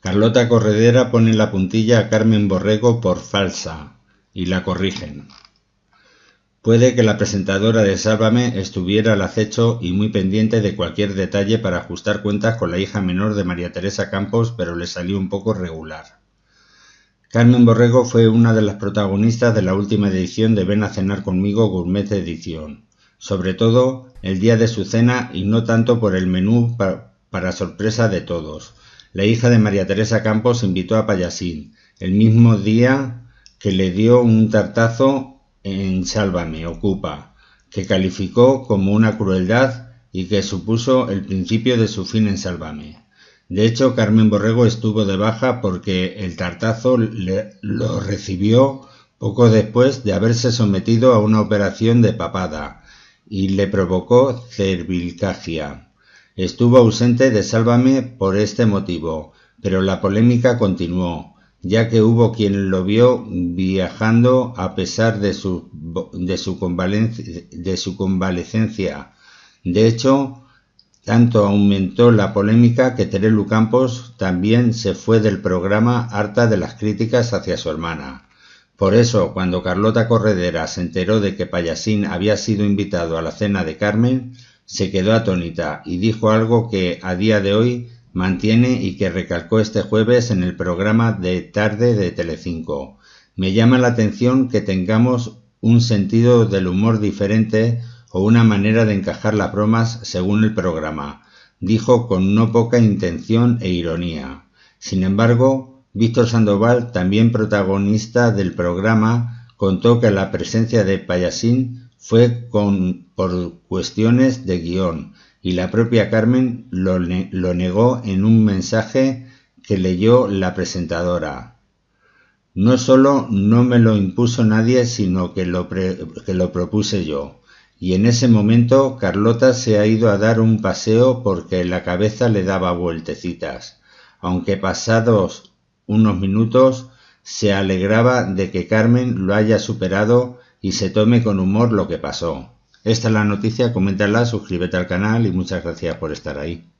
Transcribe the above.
Carlota Corredera pone la puntilla a Carmen Borrego por falsa y la corrigen. Puede que la presentadora de Sálvame estuviera al acecho y muy pendiente de cualquier detalle para ajustar cuentas con la hija menor de María Teresa Campos, pero le salió un poco regular. Carmen Borrego fue una de las protagonistas de la última edición de Ven a cenar conmigo Gourmet Edición, sobre todo el día de su cena y no tanto por el menú para sorpresa de todos, la hija de María Teresa Campos invitó a Payasín el mismo día que le dio un tartazo en Sálvame, Ocupa, que calificó como una crueldad y que supuso el principio de su fin en Sálvame. De hecho, Carmen Borrego estuvo de baja porque el tartazo lo recibió poco después de haberse sometido a una operación de papada y le provocó cervilcacia. Estuvo ausente de Sálvame por este motivo, pero la polémica continuó, ya que hubo quien lo vio viajando a pesar de su, de su, convalecencia. De hecho, tanto aumentó la polémica que Terelu Campos también se fue del programa harta de las críticas hacia su hermana. Por eso, cuando Carlota Corredera se enteró de que Payasín había sido invitado a la cena de Carmen, se quedó atónita y dijo algo que a día de hoy mantiene y que recalcó este jueves en el programa de tarde de Telecinco. Me llama la atención que tengamos un sentido del humor diferente o una manera de encajar las bromas según el programa, dijo con no poca intención e ironía. Sin embargo, Víctor Sandoval, también protagonista del programa, contó que la presencia de Payasín fue con por cuestiones de guión y la propia Carmen lo, lo negó en un mensaje que leyó la presentadora. No solo no me lo impuso nadie, sino que que lo, propuse yo. Y en ese momento Carlota se ha ido a dar un paseo porque la cabeza le daba vueltecitas, aunque pasados unos minutos se alegraba de que Carmen lo haya superado y se tome con humor lo que pasó. Esta es la noticia, coméntala, suscríbete al canal y muchas gracias por estar ahí.